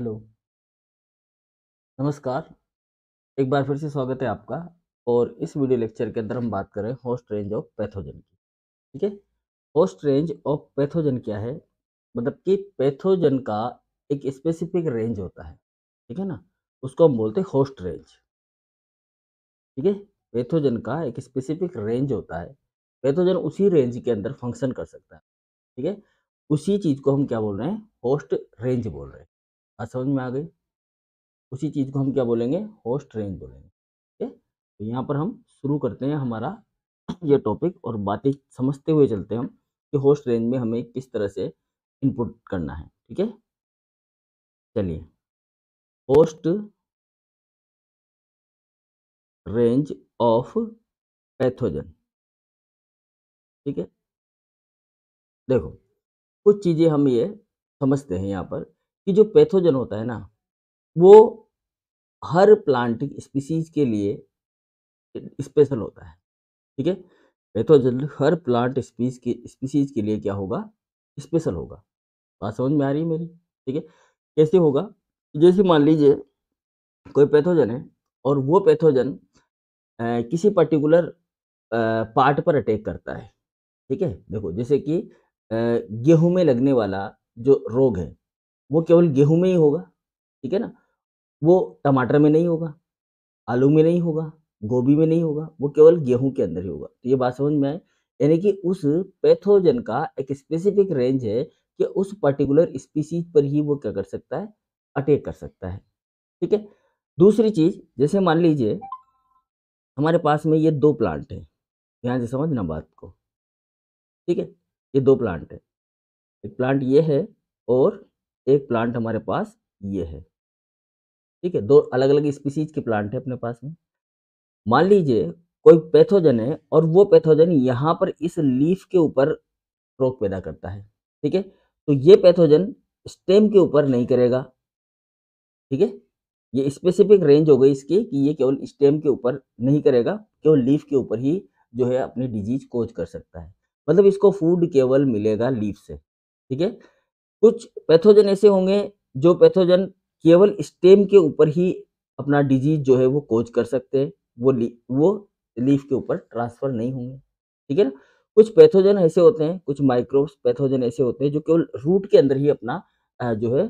Hello नमस्कार एक बार फिर से स्वागत है आपका और इस वीडियो लेक्चर के अंदर हम बात कर रहे हैं होस्ट रेंज ऑफ पैथोजन की ठीक है होस्ट रेंज ऑफ पैथोजन क्या है मतलब कि पैथोजन का एक स्पेसिफिक रेंज होता है ठीक है ना उसको हम बोलते हैं होस्ट रेंज ठीक है पैथोजन का एक स्पेसिफिक रेंज होता है पैथोजन उसी रेंज के अंदर फंक्शन कर सकता है ठीक है उसी चीज़ को हम क्या बोल रहे हैं होस्ट रेंज बोल रहे हैं आज समझ में आ गई उसी चीज़ को हम क्या बोलेंगे होस्ट रेंज बोलेंगे ठीक है तो यहाँ पर हम शुरू करते हैं हमारा ये टॉपिक और बातें समझते हुए चलते हैं हम कि होस्ट रेंज में हमें किस तरह से इनपुट करना है ठीक है चलिए होस्ट रेंज ऑफ पैथोजन ठीक है देखो कुछ चीज़ें हम ये समझते हैं यहाँ पर कि जो पैथोजन होता है ना वो हर प्लांट स्पीसीज के लिए स्पेशल होता है ठीक है पैथोजन हर प्लांट स्पीस के स्पीसीज के लिए क्या होगा स्पेशल होगा बात समझ में आ रही है मेरी ठीक है कैसे होगा जैसे मान लीजिए कोई पैथोजन है और वो पैथोजन किसी पर्टिकुलर पार्ट पर अटैक करता है ठीक है देखो जैसे कि गेहूं में लगने वाला जो रोग है वो केवल गेहूं में ही होगा ठीक है ना वो टमाटर में नहीं होगा आलू में नहीं होगा गोभी में नहीं होगा वो केवल गेहूं के अंदर ही होगा तो ये बात समझ में आए यानी कि उस पैथोजन का एक स्पेसिफिक रेंज है कि उस पर्टिकुलर स्पीसीज पर ही वो क्या कर सकता है अटैक कर सकता है ठीक है दूसरी चीज जैसे मान लीजिए हमारे पास में ये दो प्लांट है यहाँ से समझना बात को ठीक है ये दो प्लांट है एक प्लांट ये है और एक प्लांट हमारे पास ये है ठीक है दो अलग अलग स्पीसीज के प्लांट है अपने पास में मान लीजिए कोई पैथोजन है और वो पैथोजन यहाँ पर इस लीफ के ऊपर रोग पैदा करता है ठीक है तो ये पैथोजन स्टेम के ऊपर नहीं करेगा ठीक है ये स्पेसिफिक रेंज हो गई इसकी कि ये केवल स्टेम के ऊपर नहीं करेगा केवल लीफ के ऊपर ही जो है अपनी डिजीज कोज कर सकता है मतलब इसको फूड केवल मिलेगा लीफ से ठीक है कुछ पैथोजन ऐसे होंगे जो पैथोजन केवल स्टेम के ऊपर ही अपना डिजीज जो है वो कोच कर सकते हैं वो ली, वो लीफ के ऊपर ट्रांसफर नहीं होंगे ठीक है ना कुछ पैथोजन ऐसे होते हैं कुछ माइक्रोब्स पैथोजन ऐसे होते हैं जो केवल रूट के अंदर ही अपना जो है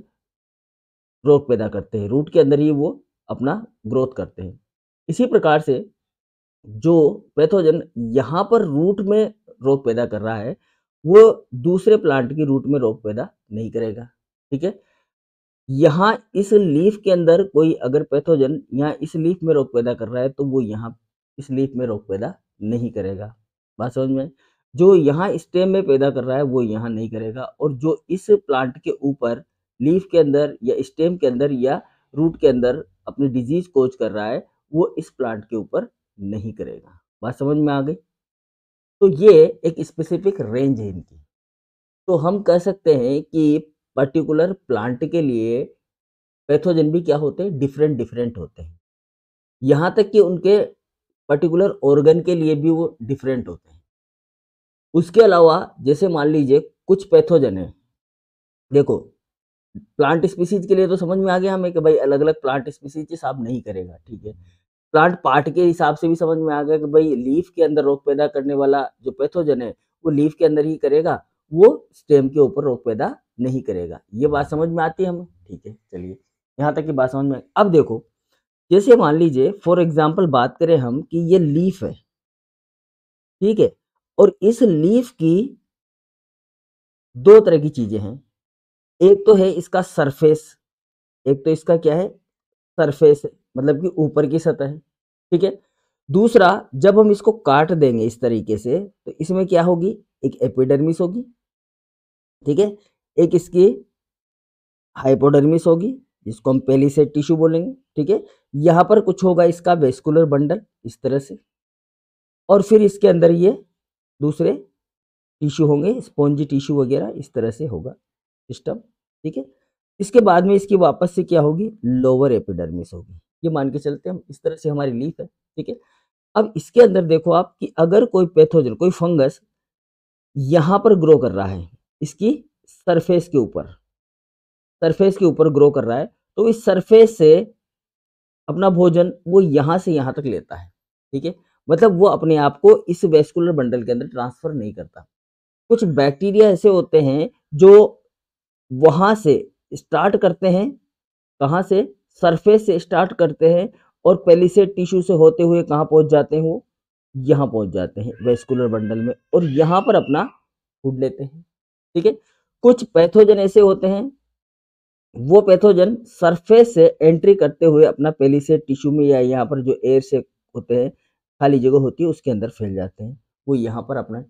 रोग पैदा करते हैं रूट के अंदर ही वो अपना ग्रोथ करते हैं इसी प्रकार से जो पैथोजन यहाँ पर रूट में रोग पैदा कर रहा है वो दूसरे प्लांट की रूट में रोग पैदा नहीं करेगा ठीक है यहाँ इस लीफ के अंदर कोई अगर पैथोजन यहाँ इस लीफ में रोग पैदा कर रहा है तो वो यहाँ इस लीफ में रोग पैदा नहीं करेगा बात समझ में जो यहाँ स्टेम में पैदा कर रहा है वो यहाँ नहीं करेगा और जो इस प्लांट के ऊपर लीफ के अंदर या स्टेम के अंदर या रूट के अंदर अपनी डिजीज कोच कर रहा है वो इस प्लांट के ऊपर नहीं करेगा बात समझ में आ गई तो ये एक स्पेसिफिक रेंज है इनकी तो हम कह सकते हैं कि पर्टिकुलर प्लांट के लिए पैथोजन भी क्या होते हैं डिफरेंट डिफरेंट होते हैं यहाँ तक कि उनके पर्टिकुलर ऑर्गन के लिए भी वो डिफरेंट होते हैं उसके अलावा जैसे मान लीजिए कुछ पैथोजन है देखो प्लांट स्पीसीज के लिए तो समझ में आ गया हमें कि भाई अलग अलग प्लांट स्पीसीज के हिसाब नहीं करेगा ठीक है प्लांट पार्ट के हिसाब से भी समझ में आ गया कि भाई लीफ के अंदर रोग पैदा करने वाला जो पैथोजन है वो लीफ के अंदर ही करेगा वो स्टेम के ऊपर रोग पैदा नहीं करेगा ये बात समझ में आती है हमें ठीक है चलिए यहाँ तक की बात समझ में अब देखो जैसे मान लीजिए फॉर एग्जाम्पल बात करें हम कि ये लीफ है ठीक है और इस लीफ की दो तरह की चीजें हैं एक तो है इसका सरफेस एक तो इसका क्या है सरफेस मतलब कि ऊपर की सतह है ठीक है दूसरा जब हम इसको काट देंगे इस तरीके से तो इसमें क्या होगी एक एपिडर्मिस होगी ठीक है एक इसकी हाइपोडर्मिस होगी जिसको हम पहली से टिश्यू बोलेंगे ठीक है यहाँ पर कुछ होगा इसका वेस्कुलर बंडल इस तरह से और फिर इसके अंदर ये दूसरे टिश्यू होंगे स्पॉन्जी टिश्यू वगैरह इस तरह से होगा सिस्टम ठीक है इसके बाद में इसकी वापस से क्या होगी लोअर एपिडर्मिस होगी ये मान के चलते हम इस तरह से हमारी लीफ है ठीक है अब इसके अंदर देखो आप कि अगर कोई पैथोजन कोई फंगस यहाँ पर ग्रो कर रहा है इसकी सरफेस के ऊपर सरफेस के ऊपर ग्रो कर रहा है तो इस सरफेस से अपना भोजन वो यहाँ से यहाँ तक लेता है ठीक है मतलब वो अपने आप को इस वेस्कुलर बंडल के अंदर ट्रांसफर नहीं करता कुछ बैक्टीरिया ऐसे होते हैं जो वहाँ से स्टार्ट करते हैं कहाँ से सरफेस से स्टार्ट करते हैं और पहले से टिश्यू से होते हुए कहाँ पहुँच जाते हैं वो यहाँ पहुँच जाते हैं वेस्कुलर बंडल में और यहाँ पर अपना फूड लेते हैं ठीक है कुछ पैथोजन ऐसे होते हैं वो पैथोजन सरफेस से एंट्री करते हुए अपना पहली से टिश्यू में या यहाँ पर जो एयर से होते हैं खाली जगह होती है उसके अंदर फैल जाते हैं वो यहाँ पर अपना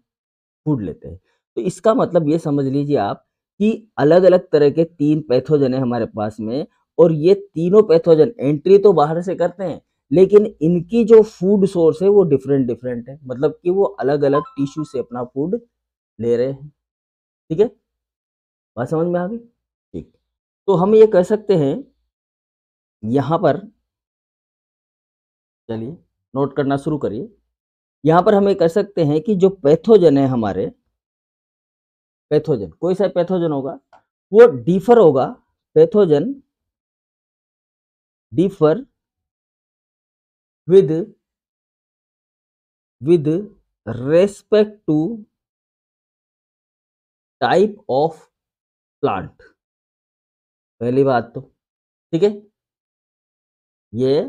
फूड लेते हैं तो इसका मतलब ये समझ लीजिए आप कि अलग अलग तरह के तीन पैथोजन है हमारे पास में और ये तीनों पैथोजन एंट्री तो बाहर से करते हैं लेकिन इनकी जो फूड सोर्स है वो डिफरेंट डिफरेंट है मतलब कि वो अलग अलग टिश्यू से अपना फूड ले रहे हैं ठीक है बात समझ में आ गई ठीक तो हम ये कह सकते हैं यहाँ पर चलिए नोट करना शुरू करिए यहाँ पर हम ये कह सकते हैं कि जो पैथोजन है हमारे पैथोजन कोई सा पैथोजन होगा वो डिफर होगा pathogen differ with with respect to type of plant पहली बात तो ठीक है ये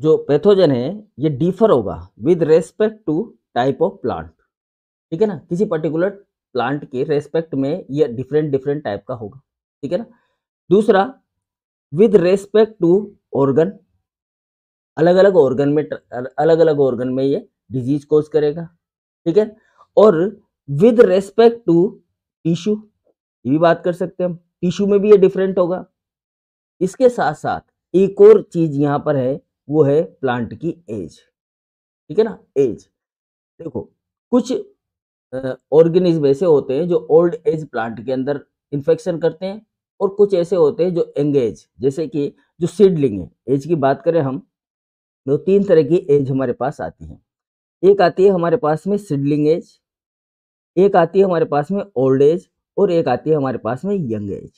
जो पैथोजन है ये डिफर होगा with respect to type of plant ठीक है ना किसी पर्टिकुलर प्लांट के रेस्पेक्ट में ये डिफरेंट डिफरेंट टाइप का होगा ठीक है ना दूसरा विद रेस्पेक्ट टू ऑर्गन अलग अलग ऑर्गन में अलग अलग ऑर्गन में ये डिजीज कोज करेगा ठीक है और विद रेस्पेक्ट टू टिश्यू ये भी बात कर सकते हैं हम टिश्यू में भी ये डिफरेंट होगा इसके साथ साथ एक और चीज यहाँ पर है वो है प्लांट की एज ठीक है ना एज देखो कुछ ऑर्गेनिज्म ऐसे होते हैं जो ओल्ड एज प्लांट के अंदर इन्फेक्शन करते हैं और कुछ ऐसे होते हैं जो एंगेज जैसे कि जो सीडलिंग है एज की बात करें हम तो तीन तरह की एज हमारे पास आती है एक आती है हमारे पास में सीडलिंग एज एक आती है हमारे पास में ओल्ड एज और एक आती है हमारे पास में यंग एज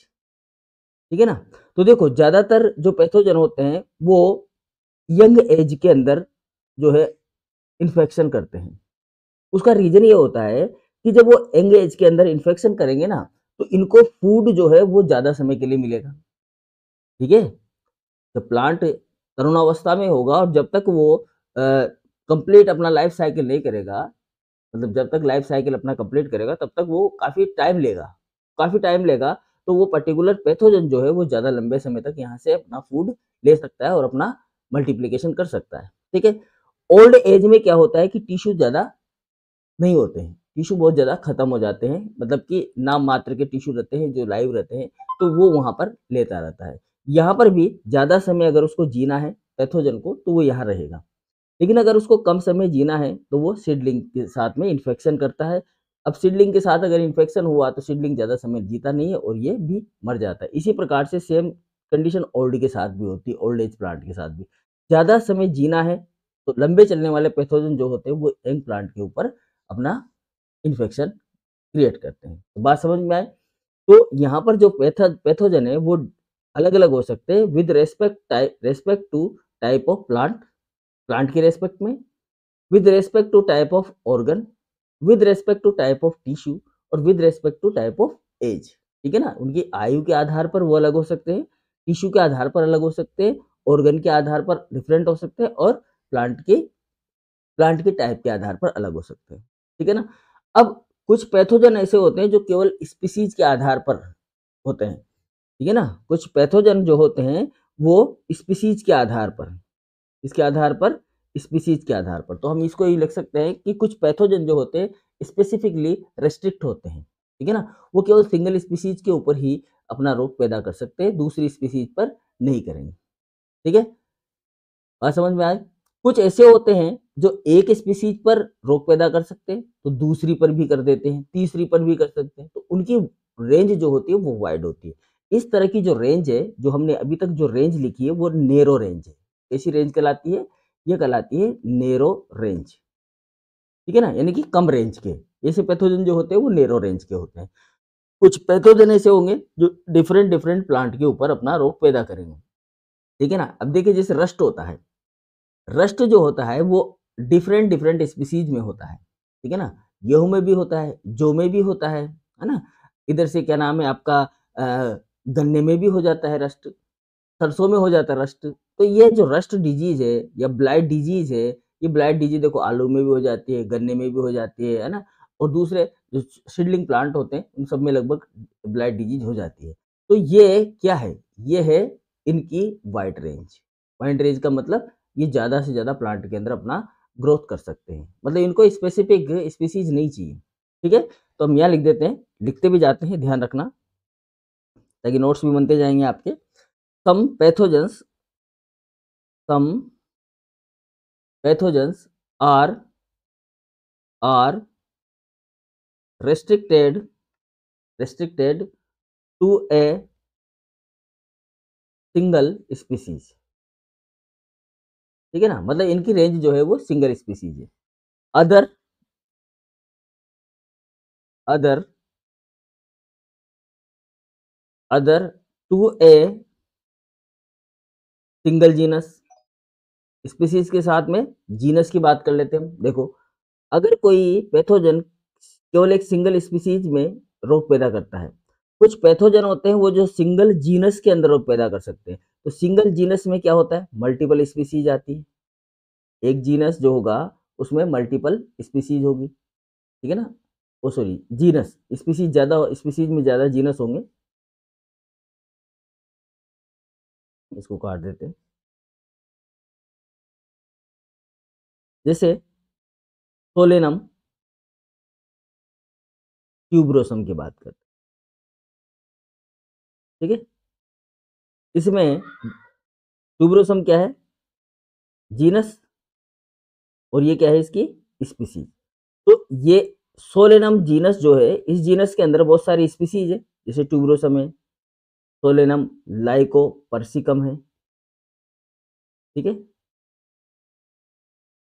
ठीक है ना तो देखो ज़्यादातर जो पैथोजन होते हैं वो यंग एज के अंदर जो है इन्फेक्शन करते हैं उसका रीज़न ये होता है कि जब वो यंग एज के अंदर इन्फेक्शन करेंगे ना तो इनको फूड जो है वो ज़्यादा समय के लिए मिलेगा ठीक है तो प्लांट तरुणावस्था में होगा और जब तक वो कंप्लीट अपना लाइफ साइकिल नहीं करेगा मतलब जब तक लाइफ साइकिल अपना कंप्लीट करेगा तब तक वो काफ़ी टाइम लेगा काफ़ी टाइम लेगा तो वो पर्टिकुलर पैथोजन जो है वो ज़्यादा लंबे समय तक यहाँ से अपना फूड ले सकता है और अपना मल्टीप्लीकेशन कर सकता है ठीक है ओल्ड एज में क्या होता है कि टिश्यू ज़्यादा नहीं होते हैं टिश्यू बहुत ज़्यादा ख़त्म हो जाते हैं मतलब कि नाम मात्र के टिश्यू रहते हैं जो लाइव रहते हैं तो वो वहाँ पर लेता रहता है यहाँ पर भी ज़्यादा समय अगर उसको जीना है पैथोजन को तो वो यहाँ रहेगा लेकिन अगर उसको कम समय जीना है तो वो सीडलिंग के साथ में इन्फेक्शन करता है अब सीडलिंग के साथ अगर इन्फेक्शन हुआ तो सीडलिंग ज़्यादा समय जीता नहीं है और ये भी मर जाता है इसी प्रकार से सेम कंडीशन ओल्ड के साथ भी होती है ओल्ड एज प्लांट के साथ भी ज़्यादा समय जीना है तो लंबे चलने वाले पैथोजन जो होते हैं वो यंग प्लांट के ऊपर अपना इन्फेक्शन क्रिएट करते हैं तो बात समझ में आए तो यहाँ पर जो पैथोजन है वो अलग अलग हो सकते हैं with respect type respect to type of plant plant के रेस्पेक्ट में with respect to type of organ with respect to type of tissue और with respect to type of age ठीक है ना उनकी आयु के आधार पर वो अलग हो सकते हैं टिश्यू के आधार पर अलग हो सकते हैं ऑर्गन के आधार पर डिफरेंट हो सकते हैं और प्लांट के प्लांट के टाइप के आधार पर अलग हो सकते हैं ठीक है ना अब कुछ पैथोजन ऐसे होते हैं जो केवल स्पीसीज के आधार पर होते हैं ठीक है ना कुछ पैथोजन जो होते हैं वो स्पीसीज के आधार पर इसके आधार पर स्पीसीज के आधार पर तो हम इसको ये लिख सकते हैं कि कुछ पैथोजन जो होते हैं स्पेसिफिकली रेस्ट्रिक्ट होते हैं ठीक है ना वो केवल सिंगल स्पीसीज के ऊपर ही अपना रोग पैदा कर सकते हैं दूसरी स्पीसीज पर नहीं करेंगे ठीक है बात समझ में आए कुछ ऐसे होते हैं जो एक स्पीसीज पर रोग पैदा कर सकते हैं तो दूसरी पर भी कर देते हैं तीसरी पर भी कर सकते हैं तो उनकी रेंज जो होती है वो वाइड होती है इस तरह की जो रेंज है जो हमने अभी तक जो रेंज लिखी है वो नेरो रेंज है कैसी रेंज कहलाती है ये कहलाती है नेरो रेंज ठीक है ना यानी कि कम रेंज के ऐसे पैथोजन जो होते हैं वो नेरो रेंज के होते हैं कुछ पैथोजन ऐसे होंगे जो डिफरेंट डिफरेंट प्लांट के ऊपर अपना रोग पैदा करेंगे ठीक है ना अब देखिए जैसे रस्ट होता है रस्ट जो होता है वो डिफरेंट डिफरेंट स्पीसीज में होता है ठीक है ना गेहूं में भी होता है जो में भी होता है है ना इधर से क्या नाम है आपका गन्ने में भी हो जाता है रस्ट सरसों में हो जाता है रस्ट तो ये जो रस्ट डिजीज है या ब्लाइट डिजीज है ये ब्लाइट डिजीज देखो आलू में भी हो जाती है गन्ने में भी हो जाती है है ना और दूसरे जो सीडलिंग प्लांट होते हैं उन सब में लगभग ब्लाइट डिजीज हो जाती है तो ये क्या है ये है इनकी वाइट रेंज वाइट रेंज का मतलब ये ज़्यादा से ज़्यादा प्लांट के अंदर अपना ग्रोथ कर सकते हैं मतलब इनको स्पेसिफिक स्पीसीज नहीं चाहिए ठीक है तो हम यहाँ लिख देते हैं लिखते भी जाते हैं ध्यान रखना ताकि नोट्स भी बनते जाएंगे आपके some pathogens some pathogens are are restricted restricted to a single species ठीक है ना मतलब इनकी रेंज जो है वो सिंगल स्पीसीज है other other other to a single genus species के साथ में जीनस की बात कर लेते हैं देखो अगर कोई पैथोजन केवल एक सिंगल स्पीसीज में रोग पैदा करता है कुछ पैथोजन होते हैं वो जो सिंगल जीनस के अंदर रोग पैदा कर सकते हैं तो सिंगल जीनस में क्या होता है मल्टीपल स्पीसीज आती है एक जीनस जो होगा उसमें मल्टीपल स्पीसीज होगी ठीक है ना ओ सॉरी जीनस स्पीसीज ज़्यादा स्पीसीज में ज़्यादा जीनस होंगे इसको काट देते हैं जैसे सोलेनम ट्यूब्रोसम की बात करते ठीक है इसमें ट्यूब्रोसम क्या है जीनस और ये क्या है इसकी स्पीसीज तो ये सोलेनम जीनस जो है इस जीनस के अंदर बहुत सारी स्पीसीज है जैसे ट्यूब्रोसम है सोलेनम लाइको परसिकम है ठीक है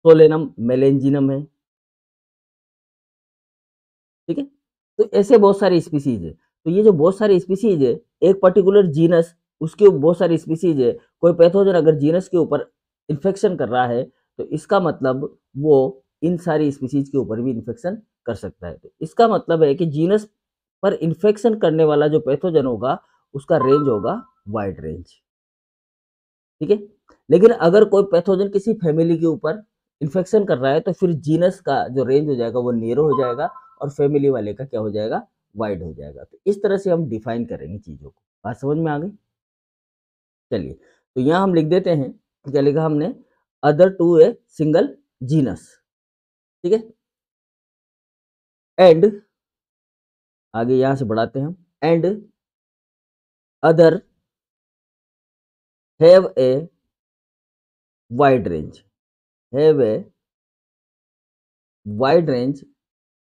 सोलेनम मेलेंजिनम है ठीक है तो ऐसे बहुत सारी स्पीसीज है तो ये जो बहुत सारी स्पीसीज है एक पर्टिकुलर जीनस उसके बहुत सारी स्पीसीज है कोई पैथोजन अगर जीनस के ऊपर इन्फेक्शन कर रहा है तो इसका मतलब वो इन सारी स्पीसीज के ऊपर भी इन्फेक्शन कर सकता है तो इसका मतलब है कि जीनस पर इन्फेक्शन करने वाला जो पैथोजन होगा उसका रेंज होगा वाइड रेंज ठीक है लेकिन अगर कोई पैथोजन किसी फैमिली के ऊपर इन्फेक्शन कर रहा है तो फिर जीनस का जो रेंज हो जाएगा वो नेरो हो जाएगा और फैमिली वाले का क्या हो जाएगा वाइड हो जाएगा तो इस तरह से हम डिफाइन करेंगे चीज़ों को बात समझ में आ गई चलिए तो यहाँ हम लिख देते हैं क्या लिखा हमने other to a single genus ठीक है एंड आगे यहां से बढ़ाते हैं and other have a wide range have a wide range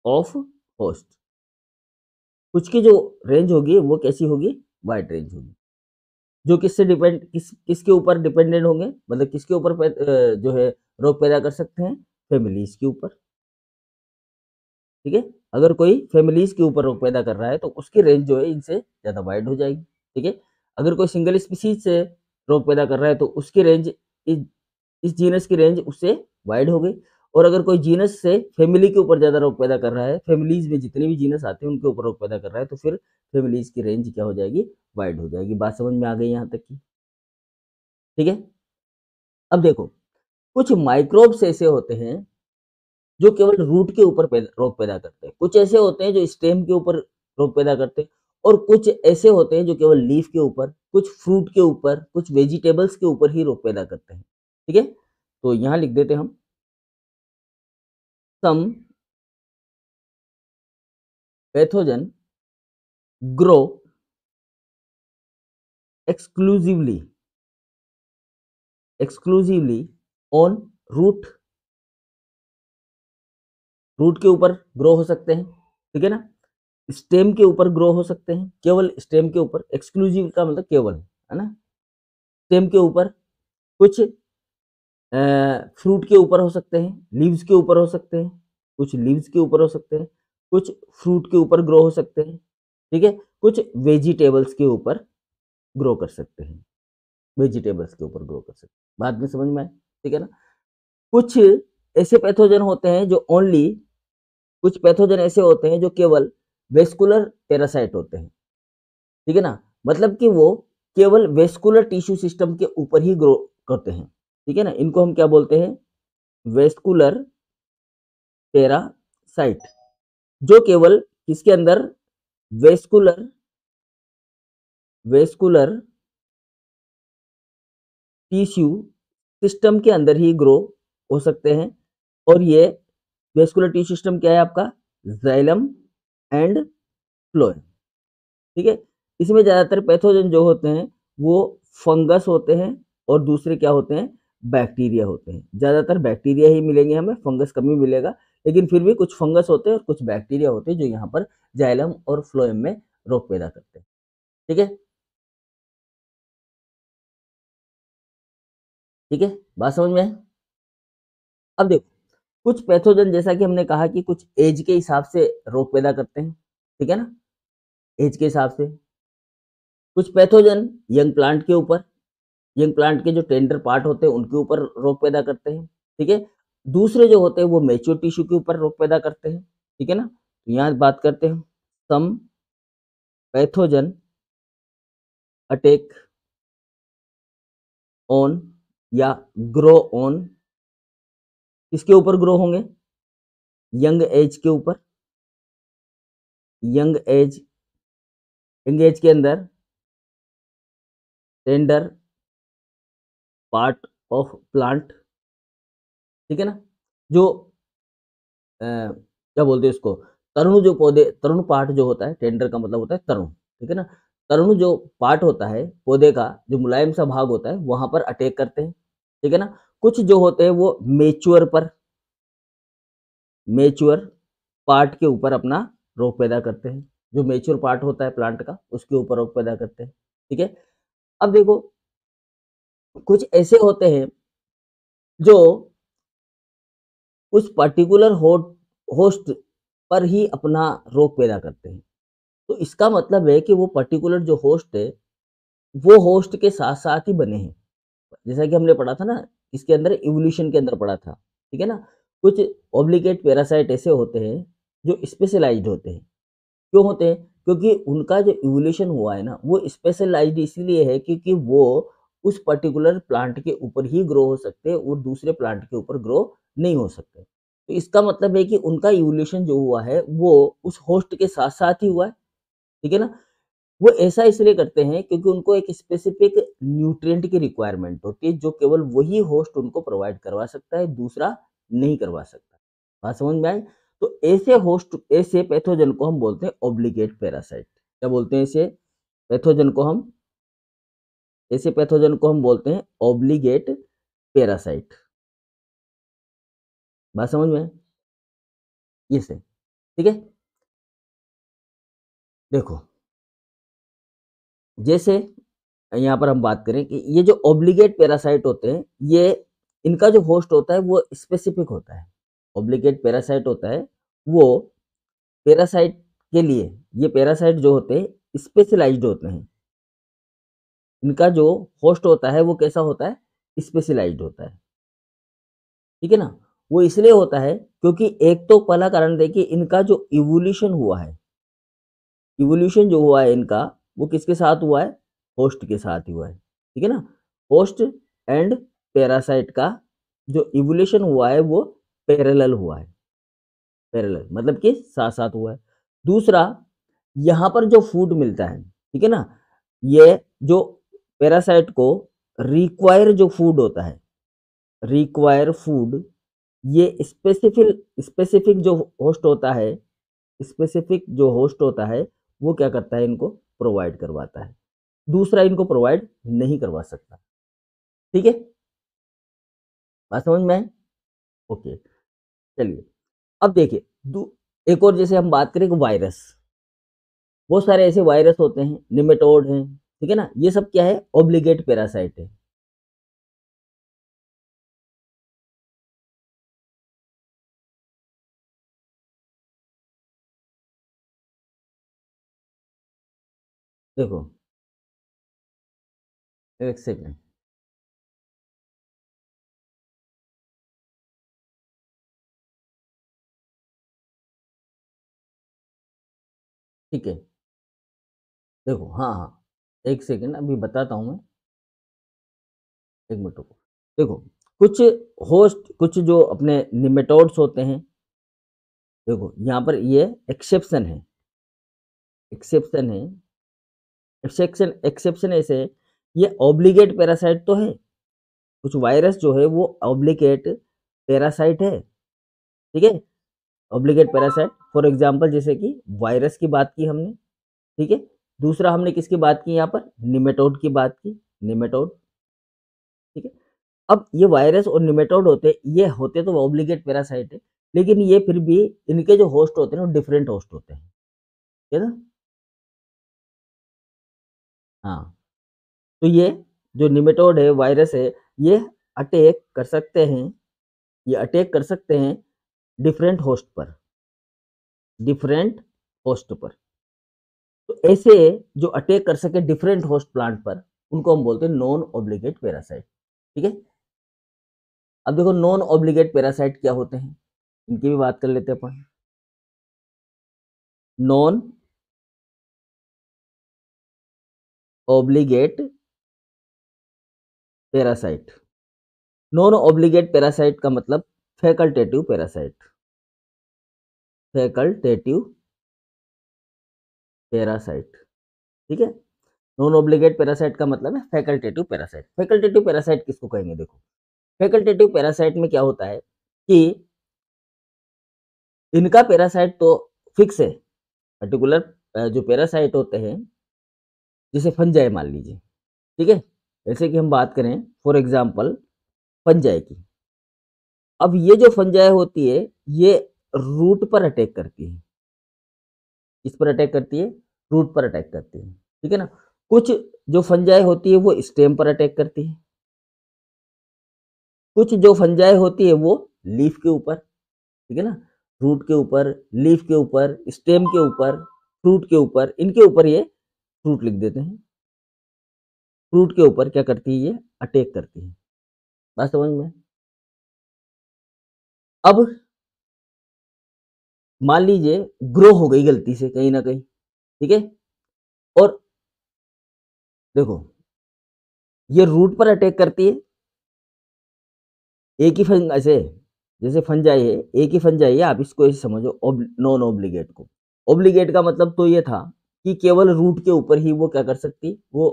of host कुछ की जो रेंज होगी वो कैसी होगी वाइड रेंज होगी जो किससे डिपेंड किस किसके ऊपर डिपेंडेंट होंगे मतलब किसके ऊपर जो है रोग पैदा कर सकते हैं फैमिलीज के ऊपर ठीक है अगर कोई फैमिलीज के ऊपर रोग पैदा कर रहा है तो उसकी रेंज जो है इनसे ज़्यादा वाइड हो जाएगी ठीक है अगर कोई सिंगल स्पीसीज से रोग पैदा कर रहा है तो उसकी रेंज इस जीनस की रेंज उससे वाइड हो गई और अगर कोई जीनस से फैमिली के ऊपर ज़्यादा रोग पैदा कर रहा है फैमिलीज में जितने भी जीनस आते हैं उनके ऊपर रोग पैदा कर रहा है तो फिर फैमिलीज की रेंज क्या हो जाएगी वाइड हो जाएगी बात समझ में आ गई यहाँ तक की ठीक है अब देखो कुछ माइक्रोब्स ऐसे होते हैं जो केवल रूट के ऊपर रोग पैदा करते हैं कुछ ऐसे होते हैं जो स्टेम के ऊपर रोग पैदा करते हैं और कुछ ऐसे होते हैं जो केवल लीफ के ऊपर कुछ फ्रूट के ऊपर कुछ वेजिटेबल्स के ऊपर ही रोग पैदा करते हैं ठीक है तो यहां लिख देते हम some pathogen grow exclusively exclusively on root root के ऊपर ग्रो हो सकते हैं ठीक है ना स्टेम के ऊपर ग्रो हो सकते हैं केवल स्टेम के ऊपर एक्सक्लूसिव का मतलब केवल है ना स्टेम के ऊपर कुछ फ्रूट के ऊपर हो सकते हैं लीव्स के ऊपर हो सकते हैं कुछ लीव्स के ऊपर हो सकते हैं कुछ फ्रूट के ऊपर ग्रो हो सकते हैं ठीक है कुछ वेजिटेबल्स के ऊपर ग्रो कर सकते हैं वेजिटेबल्स के ऊपर ग्रो कर सकते हैं बाद में समझ में आए ठीक है ना कुछ ऐसे पैथोजन होते हैं जो ओनली कुछ पैथोजन ऐसे होते हैं जो केवल वेस्कुलर पैरासाइट होते हैं ठीक है ना मतलब कि वो केवल वेस्कुलर टिश्यू सिस्टम के ऊपर ही ग्रो करते हैं ठीक है ना इनको हम क्या बोलते हैं वेस्कुलर पेरासाइट जो केवल किसके अंदर वेस्कुलर वेस्कुलर टिश्यू सिस्टम के अंदर ही ग्रो हो सकते हैं और ये वेस्कुलर टिश्यू सिस्टम क्या है आपका जाइलम एंड फ्लोएम ठीक है इसमें ज़्यादातर पैथोजन जो होते हैं वो फंगस होते हैं और दूसरे क्या होते हैं बैक्टीरिया होते हैं ज़्यादातर बैक्टीरिया ही मिलेंगे हमें फंगस कमी मिलेगा लेकिन फिर भी कुछ फंगस होते हैं और कुछ बैक्टीरिया होते हैं जो यहाँ पर जाइलम और फ्लोएम में रोग पैदा करते हैं ठीक है ठीक है बात समझ में अब देखो कुछ पैथोजन जैसा कि हमने कहा कि कुछ एज के हिसाब से रोग पैदा करते हैं ठीक है ना एज के हिसाब से कुछ पैथोजन यंग प्लांट के ऊपर यंग प्लांट के जो टेंडर पार्ट होते हैं उनके ऊपर रोग पैदा करते हैं ठीक है दूसरे जो होते हैं वो मेच्योर टिश्यू के ऊपर रोग पैदा करते हैं ठीक है ना तो यहाँ बात करते हैं सम पैथोजन अटैक ऑन या ग्रो ऑन किसके ऊपर ग्रो होंगे यंग एज के ऊपर यंग एज यंग एज के अंदर टेंडर पार्ट ऑफ प्लांट ठीक है ना जो क्या बोलते हैं इसको तरुण जो पौधे तरुण पार्ट जो होता है टेंडर का मतलब होता है तरुण ठीक है ना तरुण जो पार्ट होता है पौधे का जो मुलायम सा भाग होता है वहां पर अटैक करते हैं ठीक है ना कुछ जो होते हैं वो मेच्योर पर मेच्योर पार्ट के ऊपर अपना रोग पैदा करते हैं जो मेच्योर पार्ट होता है प्लांट का उसके ऊपर रोग पैदा करते हैं ठीक है अब देखो कुछ ऐसे होते हैं जो उस पर्टिकुलर होट होस्ट पर ही अपना रोग पैदा करते हैं तो इसका मतलब है कि वो पर्टिकुलर जो होस्ट है वो होस्ट के साथ साथ ही बने हैं जैसा कि हमने पढ़ा था ना इसके अंदर इवोल्यूशन के अंदर पढ़ा था ठीक है ना कुछ ऑब्लिकेट पैरासाइट ऐसे होते हैं जो स्पेशलाइज्ड होते हैं क्यों होते हैं क्योंकि उनका जो इवोल्यूशन हुआ है ना वो स्पेशलाइज्ड इसलिए है क्योंकि वो उस पर्टिकुलर प्लांट के ऊपर ही ग्रो हो सकते हैं और दूसरे प्लांट के ऊपर ग्रो नहीं हो सकते तो इसका मतलब है कि उनका इवोल्यूशन जो हुआ है वो उस होस्ट के साथ साथ ही हुआ है ठीक है ना वो ऐसा इसलिए करते हैं क्योंकि उनको एक स्पेसिफिक न्यूट्रिएंट की रिक्वायरमेंट होती है जो केवल वही होस्ट उनको प्रोवाइड करवा सकता है दूसरा नहीं करवा सकता बात समझ में आए तो ऐसे होस्ट ऐसे पैथोजन को हम बोलते हैं ओब्लिगेट पैरासाइट क्या बोलते हैं ऐसे पैथोजन को हम ऐसे पैथोजन को हम बोलते हैं ऑब्लिगेट पैरासाइट बात समझ में ये से ठीक है देखो जैसे यहाँ पर हम बात करें कि ये जो ऑब्लिगेट पैरासाइट होते हैं ये इनका जो होस्ट होता है वो स्पेसिफिक होता है ऑब्लिगेट पैरासाइट होता है वो पैरासाइट के लिए ये पैरासाइट जो होते हैं स्पेशलाइज्ड होते हैं इनका जो होस्ट होता है वो कैसा होता है स्पेशलाइज्ड होता है ठीक है ना वो इसलिए होता है क्योंकि एक तो पहला कारण देखिए इनका जो इवोल्यूशन हुआ है इवोल्यूशन जो हुआ है इनका वो किसके साथ हुआ है होस्ट के साथ हुआ है ठीक है ना होस्ट एंड पैरासाइट का जो इवोल्यूशन हुआ है वो पैरेलल हुआ है पैरेलल मतलब कि साथ साथ हुआ है दूसरा यहाँ पर जो फूड मिलता है ठीक है ना ये जो पैरासाइट को रिक्वायर जो फूड होता है रिक्वायर फूड ये स्पेसिफिक स्पेसिफिक जो होस्ट होता है स्पेसिफिक जो होस्ट होता है वो क्या करता है इनको प्रोवाइड करवाता है दूसरा इनको प्रोवाइड नहीं करवा सकता ठीक है बात समझ में ओके चलिए अब देखिए एक और जैसे हम बात करें वायरस बहुत सारे ऐसे वायरस होते हैं निमेटोड हैं ठीक है ना ये सब क्या है ऑब्लिगेट पैरासाइट है देखो एक सेकेंड ठीक है देखो हाँ हाँ एक सेकंड अभी बताता हूँ मैं एक मिनट को देखो कुछ होस्ट कुछ जो अपने निमेटोड्स होते हैं देखो यहाँ पर ये एक्सेप्शन है एक्सेप्शन है एक्सेप्शन एक्सेप्शन ऐसे ये ऑब्लिगेट पैरासाइट तो है कुछ वायरस जो है वो ऑब्लिगेट पैरासाइट है ठीक है ऑब्लिगेट पैरासाइट फॉर एग्जाम्पल जैसे कि वायरस की बात की हमने ठीक है दूसरा हमने किसकी बात की यहाँ पर निमेटोड की बात की निमेटोड ठीक है अब ये वायरस और निमेटोड होते ये होते तो ऑब्लिगेट पैरासाइट है लेकिन ये फिर भी इनके जो होस्ट होते हैं वो डिफरेंट होस्ट होते हैं ठीक है ना हाँ तो ये जो निमेटोड है वायरस है ये अटैक कर सकते हैं ये अटैक कर सकते हैं डिफरेंट होस्ट पर डिफरेंट होस्ट पर तो ऐसे जो अटैक कर सके डिफरेंट होस्ट प्लांट पर उनको हम बोलते हैं नॉन ऑब्लिगेट पैरासाइट ठीक है अब देखो नॉन ऑब्लिगेट पैरासाइट क्या होते हैं इनकी भी बात कर लेते हैं अपन non obligate parasite non obligate parasite का मतलब फैकल्टेटिव पैरासाइट फैकल्टेटिव पैरासाइट ठीक है नॉन ऑब्लिगेट पैरासाइट का मतलब है फैकल्टेटिव पैरासाइट फैकल्टेटिव पैरासाइट किसको कहेंगे देखो फैकल्टेटिव पैरासाइट में क्या होता है कि इनका पैरासाइट तो फिक्स है पर्टिकुलर जो पैरासाइट होते हैं जैसे फंजाई मान लीजिए ठीक है जैसे कि हम बात करें फॉर एग्जाम्पल फंजाई की अब ये जो फंजाई होती है ये रूट पर अटैक करती है इस पर अटैक करती है रूट पर अटैक करती है ठीक है ना कुछ जो फंजाई होती है वो स्टेम पर अटैक करती है कुछ जो फंजाई होती है वो लीफ के ऊपर ठीक है ना रूट के ऊपर लीफ के ऊपर स्टेम के ऊपर फ्रूट के ऊपर इनके ऊपर ये फ्रूट लिख देते हैं फ्रूट के ऊपर क्या करती है ये अटैक करती है बात समझ में अब मान लीजिए ग्रो हो गई गलती से कहीं ना कहीं ठीक है और देखो ये रूट पर अटैक करती है एक ही फन ऐसे जैसे फन जाइए एक ही फन जाइए आप इसको ऐसे समझो ओब, नॉन ऑब्लिगेट को ऑब्लिगेट का मतलब तो ये था कि केवल रूट के ऊपर ही वो क्या कर सकती वो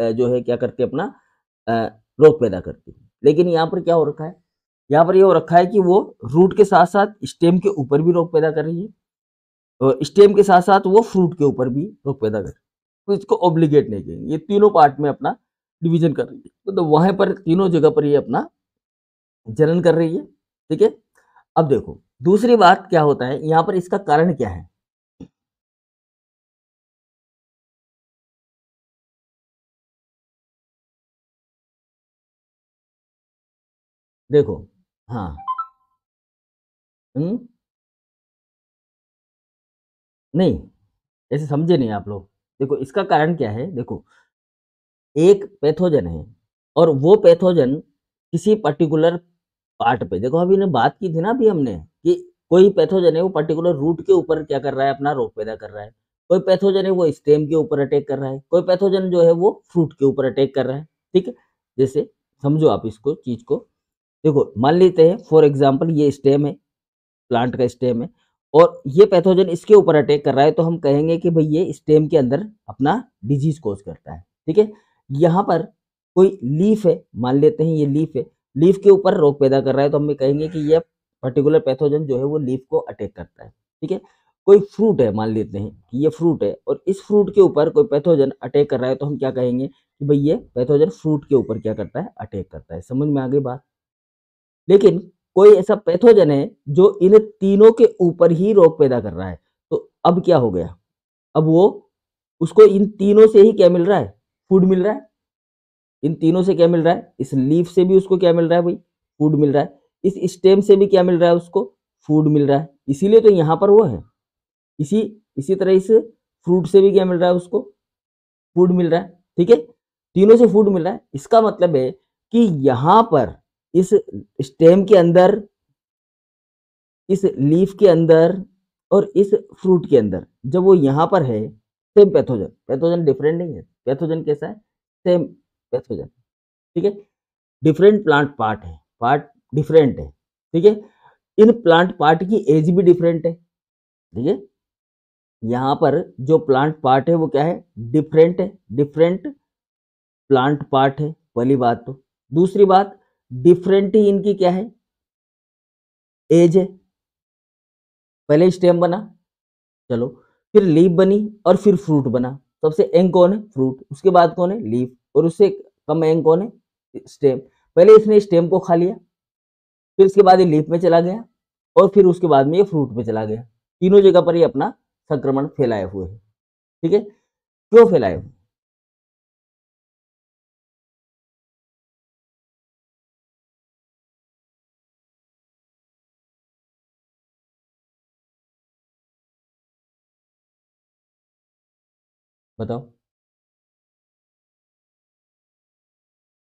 जो है क्या करती अपना रोग पैदा करती लेकिन यहाँ पर क्या हो रखा है यहाँ पर ये हो रखा है कि वो रूट के साथ साथ स्टेम के ऊपर भी रोग पैदा कर रही है और स्टेम के साथ साथ वो फ्रूट के ऊपर भी रोग पैदा कर रही है तो इसको ऑब्लिगेट नहीं कहेंगे ये तीनों पार्ट में अपना डिवीजन कर रही है तो वहाँ पर तीनों जगह पर ये अपना जनन कर रही है ठीक है अब देखो दूसरी बात क्या होता है यहाँ पर इसका कारण क्या है देखो हाँ हुँ? हम्म? नहीं ऐसे समझे नहीं आप लोग देखो इसका कारण क्या है देखो एक पैथोजन है और वो पैथोजन किसी पर्टिकुलर पार्ट पे देखो अभी ने बात की थी ना अभी हमने कि कोई पैथोजन है वो पर्टिकुलर रूट के ऊपर क्या कर रहा है अपना रोग पैदा कर रहा है कोई पैथोजन है वो स्टेम के ऊपर अटैक कर रहा है कोई पैथोजन जो है वो फ्रूट के ऊपर अटैक कर रहा है ठीक है जैसे समझो आप इसको चीज को देखो मान लेते हैं फॉर एग्जाम्पल ये स्टेम है प्लांट का स्टेम है और ये पैथोजन इसके ऊपर अटैक कर रहा है तो हम कहेंगे कि भाई ये स्टेम के अंदर अपना डिजीज कोज करता है ठीक है यहाँ पर कोई लीफ है मान लेते हैं ये लीफ है लीफ के ऊपर रोग पैदा कर रहा है तो हम कहेंगे कि यह पर्टिकुलर पैथोजन जो है वो लीफ को अटैक करता है ठीक है कोई फ्रूट है मान लेते हैं कि ये फ्रूट है और इस फ्रूट के ऊपर कोई पैथोजन अटैक कर रहा है तो हम क्या कहेंगे कि भाई ये पैथोजन फ्रूट के ऊपर क्या करता है अटैक करता है समझ में आ गई बात लेकिन कोई ऐसा पैथोजन है जो इन तीनों के ऊपर ही रोग पैदा कर रहा है तो अब क्या हो गया अब वो उसको इन तीनों से ही क्या मिल रहा है फूड मिल रहा है इन तीनों से क्या मिल रहा है इस लीफ से भी उसको क्या मिल रहा है भाई फूड मिल रहा है इस स्टेम से भी क्या मिल रहा है उसको फूड मिल रहा है इसीलिए तो यहाँ पर वो है इसी इसी तरह इस फ्रूट से भी क्या मिल रहा है उसको फूड मिल रहा है ठीक है तीनों से फूड मिल रहा है इसका मतलब है कि यहाँ पर इस स्टेम के अंदर इस लीफ के अंदर और इस फ्रूट के अंदर जब वो यहाँ पर है सेम पैथोजन पैथोजन डिफरेंट नहीं है पैथोजन कैसा है सेम पैथोजन ठीक है डिफरेंट प्लांट पार्ट है पार्ट डिफरेंट है ठीक है इन प्लांट पार्ट की एज भी डिफरेंट है ठीक है यहाँ पर जो प्लांट पार्ट है वो क्या है डिफरेंट है डिफरेंट प्लांट पार्ट है पहली बात तो दूसरी बात डिफरेंट ही इनकी क्या है एज है पहले स्टेम बना चलो फिर लीव बनी और फिर फ्रूट बना सबसे एंग कौन है फ्रूट उसके बाद कौन है लीव और उससे कम एंग कौन है स्टेम पहले इसने स्टेम को खा लिया फिर इसके बाद ये लीफ में चला गया और फिर उसके बाद में ये फ्रूट में चला गया तीनों जगह पर ये अपना संक्रमण फैलाए हुए है ठीक है क्यों फैलाए हुए बताओ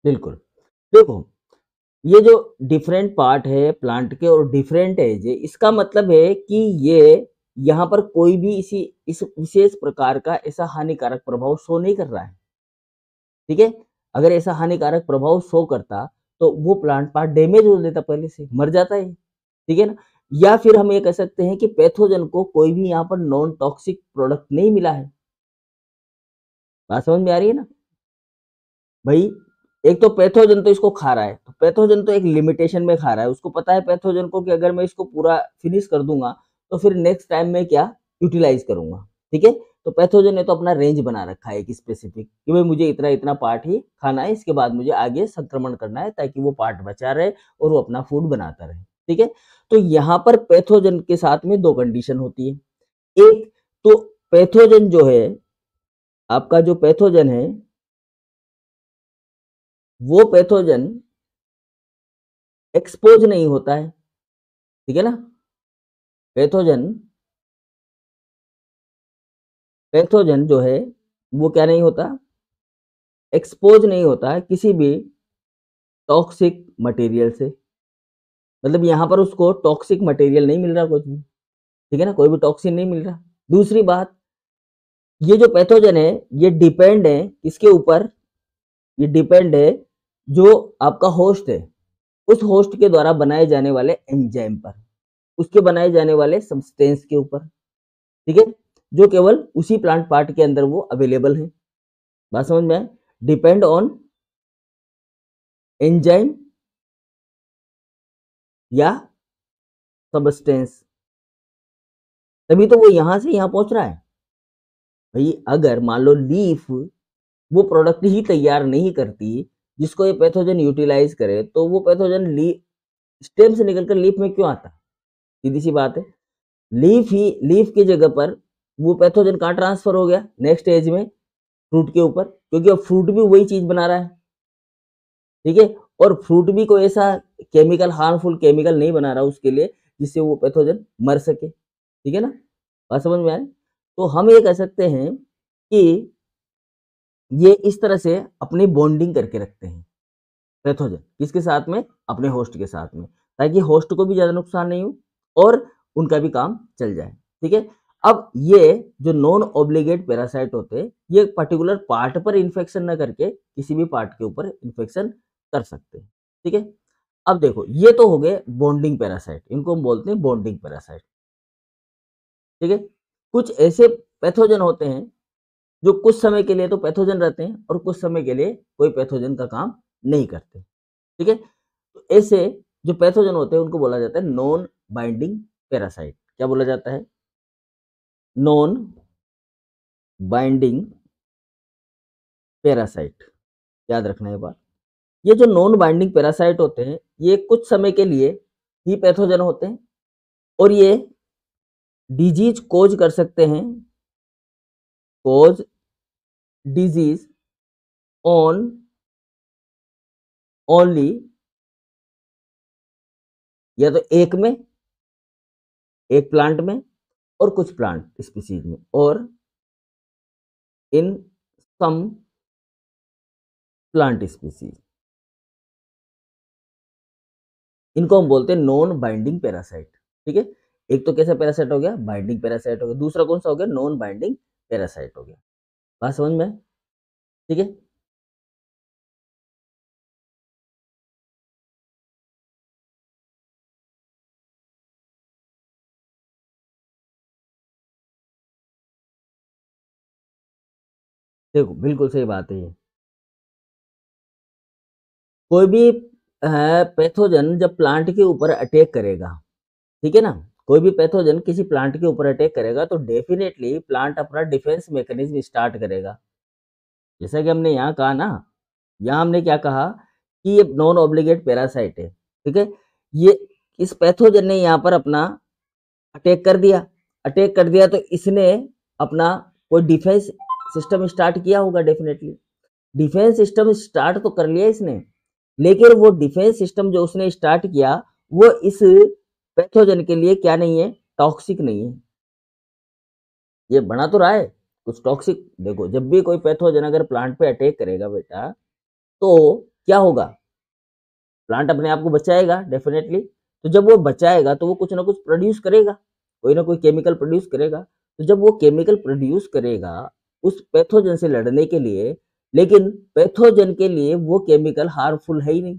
बिल्कुल देखो ये जो डिफरेंट पार्ट है प्लांट के और डिफरेंट एज है इसका मतलब है कि ये यहाँ पर कोई भी इसी इस विशेष प्रकार का ऐसा हानिकारक प्रभाव शो नहीं कर रहा है ठीक है अगर ऐसा हानिकारक प्रभाव शो करता तो वो प्लांट पार्ट डैमेज हो जाता पहले से मर जाता है ठीक है ना या फिर हम ये कह सकते हैं कि पैथोजन को कोई भी यहाँ पर नॉन टॉक्सिक प्रोडक्ट नहीं मिला है बात समझ में आ रही है ना भाई एक तो पैथोजन तो इसको खा रहा है तो पैथोजन तो एक लिमिटेशन में खा रहा है उसको पता है पैथोजन को कि अगर मैं इसको पूरा फिनिश कर दूंगा तो फिर नेक्स्ट टाइम में क्या यूटिलाइज करूंगा ठीक है तो पैथोजन ने तो अपना रेंज बना रखा है एक स्पेसिफिक कि भाई मुझे इतना इतना पार्ट ही खाना है इसके बाद मुझे आगे संक्रमण करना है ताकि वो पार्ट बचा रहे और वो अपना फूड बनाता रहे ठीक है तो यहाँ पर पैथोजन के साथ में दो कंडीशन होती है एक तो पैथोजन जो है आपका जो पैथोजन है वो पैथोजन एक्सपोज नहीं होता है ठीक है ना पैथोजन पैथोजन जो है वो क्या नहीं होता एक्सपोज नहीं होता है किसी भी टॉक्सिक मटेरियल से मतलब यहाँ पर उसको टॉक्सिक मटेरियल नहीं मिल रहा कुछ भी ठीक है ना कोई भी टॉक्सिन नहीं मिल रहा दूसरी बात ये जो पैथोजन है ये डिपेंड है किसके ऊपर ये डिपेंड है जो आपका होस्ट है उस होस्ट के द्वारा बनाए जाने वाले एंजाइम पर उसके बनाए जाने वाले सब्सटेंस के ऊपर ठीक है जो केवल उसी प्लांट पार्ट के अंदर वो अवेलेबल है बात समझ में डिपेंड ऑन एंजाइम या सबस्टेंस तभी तो वो यहां से यहां पहुंच रहा है भाई अगर मान लो लीफ वो प्रोडक्ट ही तैयार नहीं करती जिसको ये पैथोजन यूटिलाइज करे तो वो पैथोजन ली स्टेम से निकलकर लीफ में क्यों आता सीधी सी बात है लीफ ही लीफ की जगह पर वो पैथोजन कहाँ ट्रांसफर हो गया नेक्स्ट एज में फ्रूट के ऊपर क्योंकि अब फ्रूट भी वही चीज बना रहा है ठीक है और फ्रूट भी कोई ऐसा केमिकल हार्मफुल केमिकल नहीं बना रहा उसके लिए जिससे वो पैथोजन मर सके ठीक है ना बात समझ में आए तो हम ये कह सकते हैं कि ये इस तरह से अपनी बॉन्डिंग करके रखते हैं पैथोजन किसके साथ में अपने होस्ट के साथ में ताकि होस्ट को भी ज़्यादा नुकसान नहीं हो और उनका भी काम चल जाए ठीक है अब ये जो नॉन ऑब्लिगेट पैरासाइट होते हैं ये पर्टिकुलर पार्ट पर इन्फेक्शन ना करके किसी भी पार्ट के ऊपर इन्फेक्शन कर सकते हैं ठीक है अब देखो ये तो हो गए बॉन्डिंग पैरासाइट इनको हम बोलते हैं बॉन्डिंग पैरासाइट ठीक है कुछ ऐसे पैथोजन होते हैं जो कुछ समय के लिए तो पैथोजन रहते हैं और कुछ समय के लिए कोई पैथोजन का काम नहीं करते ठीक है तो ऐसे जो पैथोजन होते हैं उनको बोला जाता है नॉन बाइंडिंग पैरासाइट क्या बोला जाता है नॉन बाइंडिंग पैरासाइट याद रखना है बात ये जो नॉन बाइंडिंग पैरासाइट होते हैं ये कुछ समय के लिए ही पैथोजन होते हैं और ये डिजीज कोज कर सकते हैं कोज डिजीज ऑन ओनली या तो एक में एक प्लांट में और कुछ प्लांट स्पीसीज में और इन सम प्लांट स्पीसीज इनको हम बोलते हैं नॉन बाइंडिंग पैरासाइट ठीक है एक तो कैसा पैरासाइट हो गया बाइंडिंग पैरासाइट हो गया दूसरा कौन सा हो गया नॉन बाइंडिंग पैरासाइट हो गया बात समझ में ठीक है देखो बिल्कुल सही बात है कोई भी पैथोजन जब प्लांट के ऊपर अटैक करेगा ठीक है ना कोई भी पैथोजन किसी प्लांट के ऊपर अटैक करेगा तो डेफिनेटली प्लांट अपना डिफेंस मैकेनिज्म स्टार्ट करेगा जैसा कि हमने यहाँ कहा ना यहाँ हमने क्या कहा कि ये नॉन ऑब्लिगेट पैरासाइट है ठीक है ये इस पैथोजन ने यहाँ पर अपना अटैक कर दिया अटैक कर दिया तो इसने अपना कोई डिफेंस सिस्टम स्टार्ट किया होगा डेफिनेटली डिफेंस सिस्टम स्टार्ट तो कर लिया इसने लेकिन वो डिफेंस सिस्टम जो उसने स्टार्ट किया वो इस पैथोजन के लिए क्या नहीं है टॉक्सिक नहीं है ये बना तो रहा है कुछ टॉक्सिक देखो जब भी कोई पैथोजन अगर प्लांट पे अटैक करेगा बेटा तो क्या होगा प्लांट अपने आप को बचाएगा डेफिनेटली तो जब वो बचाएगा तो वो कुछ ना कुछ प्रोड्यूस करेगा कोई ना कोई केमिकल प्रोड्यूस करेगा तो जब वो केमिकल प्रोड्यूस करेगा उस पैथोजन से लड़ने के लिए लेकिन पैथोजन के लिए वो केमिकल हार्मफुल है ही नहीं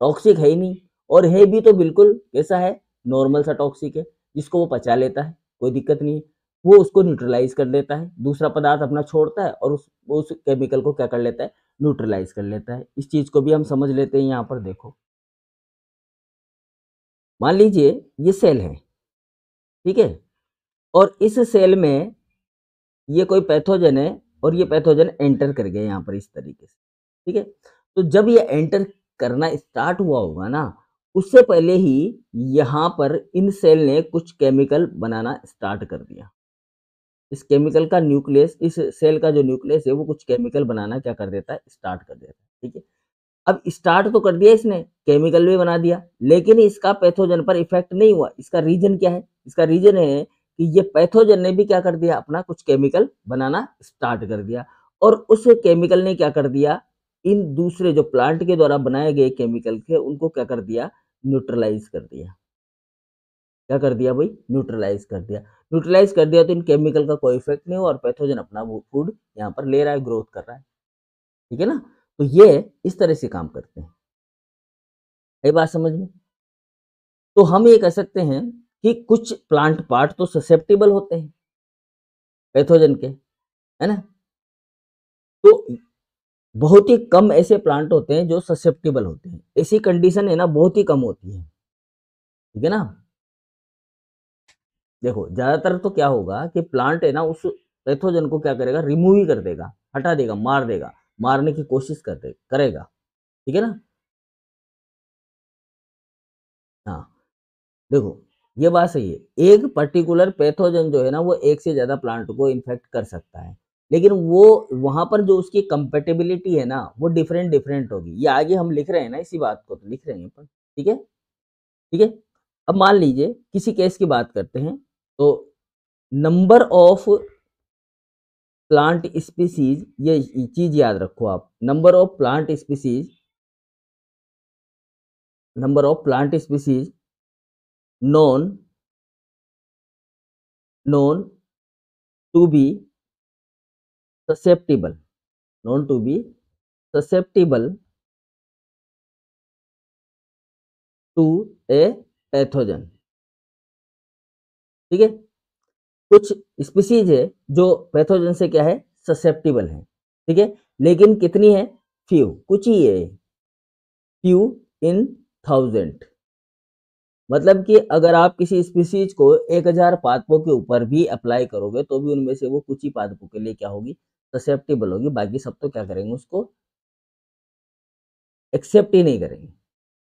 टॉक्सिक है ही नहीं और है भी तो बिल्कुल कैसा है नॉर्मल सा टॉक्सिक है जिसको वो पचा लेता है कोई दिक्कत नहीं है वो उसको न्यूट्रलाइज कर लेता है दूसरा पदार्थ अपना छोड़ता है और उस उस केमिकल को क्या कर लेता है न्यूट्रलाइज कर लेता है इस चीज़ को भी हम समझ लेते हैं यहाँ पर देखो मान लीजिए ये सेल है ठीक है और इस सेल में ये कोई पैथोजन है और ये पैथोजन एंटर कर गया यहाँ पर इस तरीके से ठीक है तो जब ये एंटर करना स्टार्ट हुआ होगा ना उससे पहले ही यहाँ पर इन सेल ने कुछ केमिकल बनाना स्टार्ट कर दिया इस केमिकल का न्यूक्लियस इस सेल का जो न्यूक्लियस है वो कुछ केमिकल बनाना क्या कर देता है स्टार्ट कर देता है ठीक है अब स्टार्ट तो कर दिया इसने केमिकल भी बना दिया लेकिन इसका पैथोजन पर इफेक्ट नहीं हुआ इसका रीजन क्या है इसका रीजन है कि ये पैथोजन ने भी क्या कर दिया अपना कुछ केमिकल बनाना स्टार्ट कर दिया और उस केमिकल ने क्या कर दिया इन दूसरे जो प्लांट के द्वारा बनाए गए केमिकल थे उनको क्या कर दिया न्यूट्रलाइज कर दिया क्या कर दिया भाई न्यूट्रलाइज कर दिया न्यूट्रलाइज कर दिया तो इन केमिकल का कोई इफेक्ट नहीं हुआ और पैथोजन अपना फूड यहाँ पर ले रहा है ग्रोथ कर रहा है ठीक है ना तो ये इस तरह से काम करते हैं ये बात समझ में तो हम ये कह सकते हैं कि कुछ प्लांट पार्ट तो ससेप्टेबल होते हैं पैथोजन के है ना तो बहुत ही कम ऐसे प्लांट होते हैं जो ससेप्टेबल होते हैं ऐसी कंडीशन है ना बहुत ही कम होती है ठीक है ना देखो ज्यादातर तो क्या होगा कि प्लांट है ना उस पैथोजन को क्या करेगा रिमूव ही कर देगा हटा देगा मार देगा मारने की कोशिश कर दे करेगा ठीक है ना हाँ देखो ये बात सही है एक पर्टिकुलर पैथोजन जो है ना वो एक से ज्यादा प्लांट को इन्फेक्ट कर सकता है लेकिन वो वहां पर जो उसकी कंपेटेबिलिटी है ना वो डिफरेंट डिफरेंट होगी ये आगे हम लिख रहे हैं ना इसी बात को तो लिख रहे हैं अपन ठीक है ठीक है अब मान लीजिए किसी केस की बात करते हैं तो नंबर ऑफ प्लांट स्पीसीज ये चीज याद रखो आप number of plant species number of plant species non non to be susceptible known to be susceptible to a pathogen ठीक है कुछ स्पीसीज है जो पैथोजन से क्या है ससेप्टिबल है ठीक है लेकिन कितनी है फ्यू कुछ ही है फ्यू इन थाउजेंड मतलब कि अगर आप किसी स्पीसीज को एक हजार पादपों के ऊपर भी अप्लाई करोगे तो भी उनमें से वो कुछ ही पादपों के लिए क्या होगी ससेप्टेबल होगी बाकी सब तो क्या करेंगे उसको एक्सेप्ट ही नहीं करेंगे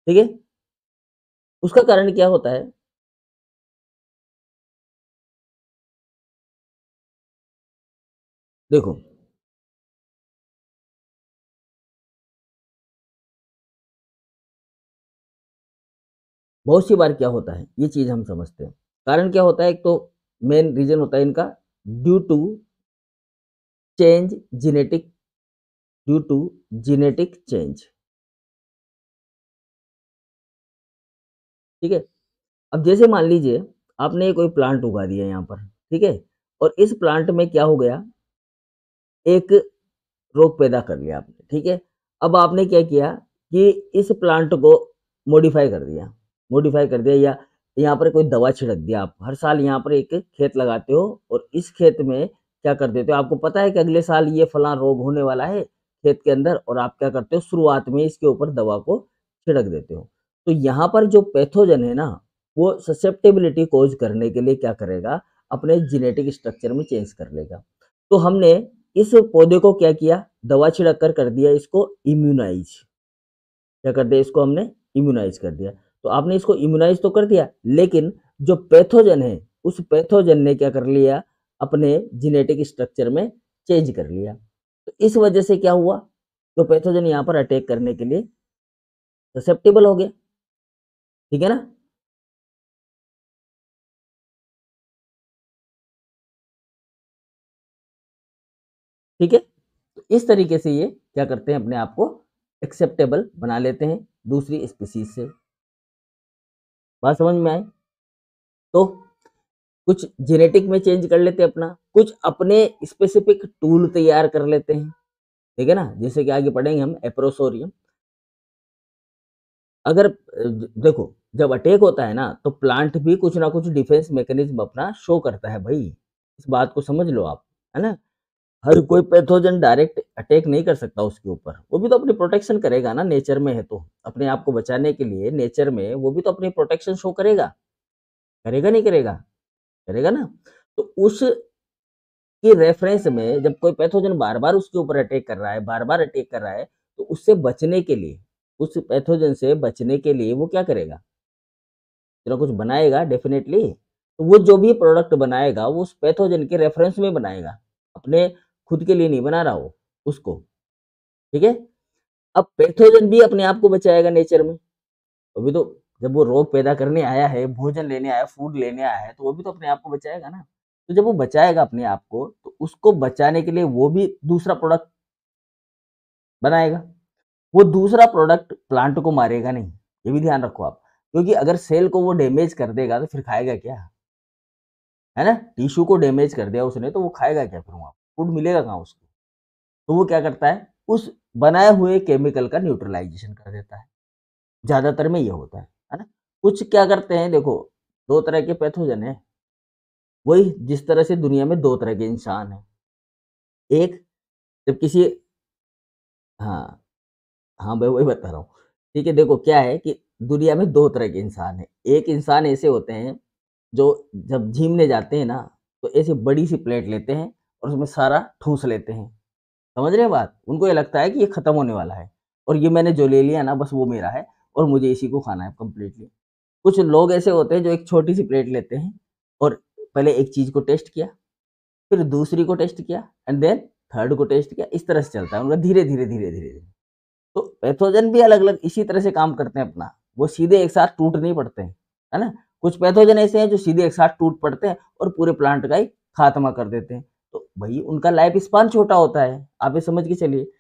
ठीक है उसका कारण क्या होता है देखो बहुत सी बार क्या होता है ये चीज हम समझते हैं कारण क्या होता है एक तो मेन रीजन होता है इनका due to change genetic due to genetic change ठीक है अब जैसे मान लीजिए आपने कोई प्लांट उगा दिया यहाँ पर ठीक है और इस प्लांट में क्या हो गया एक रोग पैदा कर लिया आपने ठीक है अब आपने क्या किया कि इस प्लांट को मॉडिफाई कर दिया मॉडिफाई कर दिया या यहाँ पर कोई दवा छिड़क दिया आप हर साल यहाँ पर एक खेत लगाते हो और इस खेत में क्या कर देते हो आपको पता है कि अगले साल ये फला रोग होने वाला है खेत के अंदर और आप क्या करते हो शुरुआत में इसके ऊपर दवा को छिड़क देते हो तो यहाँ पर जो पैथोजन है ना वो ससेप्टेबिलिटी कोज करने के लिए क्या करेगा अपने जीनेटिक स्ट्रक्चर में चेंज कर लेगा तो हमने इस पौधे को क्या किया दवा छिड़क कर कर दिया इसको इम्यूनाइज क्या कर दिया इसको हमने इम्यूनाइज कर दिया तो आपने इसको इम्यूनाइज तो कर दिया लेकिन जो पैथोजन है उस पैथोजन ने क्या कर लिया अपने जीनेटिक स्ट्रक्चर में चेंज कर लिया तो इस वजह से क्या हुआ तो पैथोजन यहाँ पर अटैक करने के लिए ससेप्टेबल हो गया ठीक है ना ठीक है तो इस तरीके से ये क्या करते हैं अपने आप को एक्सेप्टेबल बना लेते हैं दूसरी स्पीसीज से बात समझ में आए तो कुछ जेनेटिक में चेंज कर लेते हैं अपना कुछ अपने स्पेसिफिक टूल तैयार कर लेते हैं ठीक है ना जैसे कि आगे पढ़ेंगे हम एप्रोसोरियम अगर देखो जब अटैक होता है ना तो प्लांट भी कुछ ना कुछ डिफेंस मैकेनिज्म अपना शो करता है भाई इस बात को समझ लो आप है ना हर कोई पैथोजन डायरेक्ट अटैक नहीं कर सकता उसके ऊपर वो भी तो अपनी प्रोटेक्शन करेगा ना नेचर में है तो अपने आप को बचाने के लिए नेचर में वो भी तो अपनी प्रोटेक्शन शो करेगा करेगा नहीं करेगा करेगा ना तो उस के रेफरेंस में जब कोई पैथोजन बार बार उसके ऊपर अटैक कर रहा है बार बार अटैक कर रहा है तो उससे बचने के लिए उस पैथोजन से बचने के लिए वो क्या करेगा जरा कुछ बनाएगा डेफिनेटली तो वो जो भी प्रोडक्ट बनाएगा वो उस पैथोजन के रेफरेंस में बनाएगा अपने खुद के लिए नहीं बना रहा वो उसको ठीक है अब पैथोजन भी अपने आप को बचाएगा नेचर में अभी तो जब वो रोग पैदा करने आया है भोजन लेने आया फूड लेने आया है तो वो भी तो अपने आप को बचाएगा ना तो जब वो बचाएगा अपने आप को तो उसको बचाने के लिए वो भी दूसरा प्रोडक्ट बनाएगा वो दूसरा प्रोडक्ट प्लांट को मारेगा नहीं ये भी ध्यान रखो आप क्योंकि अगर सेल को वो डैमेज कर देगा तो फिर खाएगा क्या है ना टिश्यू को डैमेज कर दिया उसने तो वो खाएगा क्या फिर वहाँ फूड मिलेगा कहाँ उसको तो वो क्या करता है उस बनाए हुए केमिकल का न्यूट्रलाइजेशन कर देता है ज़्यादातर में ये होता है कुछ क्या करते हैं देखो दो तरह के पैथोजन है वही जिस तरह से दुनिया में दो तरह के इंसान हैं एक जब किसी हाँ हाँ भाई वही बता रहा हूँ ठीक है देखो क्या है कि दुनिया में दो तरह के इंसान हैं एक इंसान ऐसे होते हैं जो जब झीमने जाते हैं ना तो ऐसे बड़ी सी प्लेट लेते हैं और उसमें सारा ठूस लेते हैं समझ रहे हैं बात उनको ये लगता है कि ये ख़त्म होने वाला है और ये मैंने जो ले लिया ना बस वो मेरा है और मुझे इसी को खाना है कम्प्लीटली कुछ लोग ऐसे होते हैं जो एक छोटी सी प्लेट लेते हैं और पहले एक चीज़ को टेस्ट किया फिर दूसरी को टेस्ट किया एंड देन थर्ड को टेस्ट किया इस तरह से चलता है उनका धीरे धीरे धीरे धीरे धीरे तो पैथोजन भी अलग अलग इसी तरह से काम करते हैं अपना वो सीधे एक साथ टूट नहीं पड़ते हैं है ना कुछ पैथोजन ऐसे हैं जो सीधे एक साथ टूट पड़ते हैं और पूरे प्लांट का ही खात्मा कर देते हैं तो भाई उनका लाइफ स्पान छोटा होता है आप ये समझ के चलिए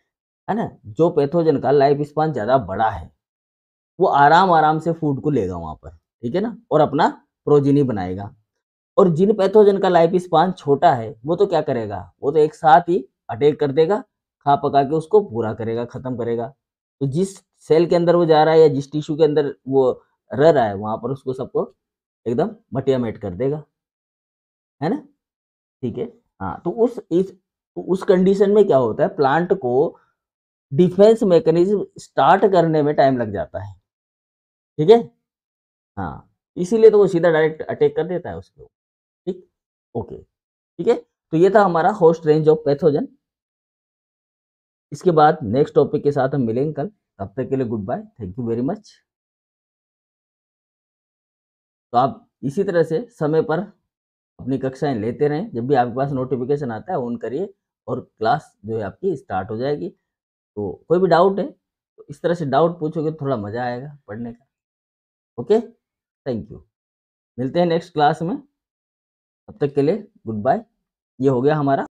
है ना जो पैथोजन का लाइफ स्पान ज़्यादा बड़ा है वो आराम आराम से फूड को लेगा वहाँ पर ठीक है ना और अपना प्रोजिनी बनाएगा और जिन पैथोजन का लाइफ स्पान छोटा है वो तो क्या करेगा वो तो एक साथ ही अटैक कर देगा खा पका के उसको पूरा करेगा ख़त्म करेगा तो जिस सेल के अंदर वो जा रहा है या जिस टिश्यू के अंदर वो रह रहा है वहां पर उसको सबको एकदम मटिया मेट कर देगा है ना ठीक है हाँ तो उस इस तो उस कंडीशन में क्या होता है प्लांट को डिफेंस मैकेनिज्म स्टार्ट करने में टाइम लग जाता है ठीक है हाँ इसीलिए तो वो सीधा डायरेक्ट अटैक कर देता है उसके ठीक ओके ठीक है तो ये था हमारा होस्ट रेंज ऑफ पैथोजन इसके बाद नेक्स्ट टॉपिक के साथ हम मिलेंगे कल तब तक के लिए goodbye thank you very much तो आप इसी तरह से समय पर अपनी कक्षाएं लेते रहें जब भी आपके पास नोटिफिकेशन आता है ऑन करिए और क्लास जो है आपकी स्टार्ट हो जाएगी तो कोई भी डाउट है तो इस तरह से डाउट पूछोगे तो थोड़ा मज़ा आएगा पढ़ने का ओके थैंक यू मिलते हैं नेक्स्ट क्लास में तब तक के लिए गुड बाय ये हो गया हमारा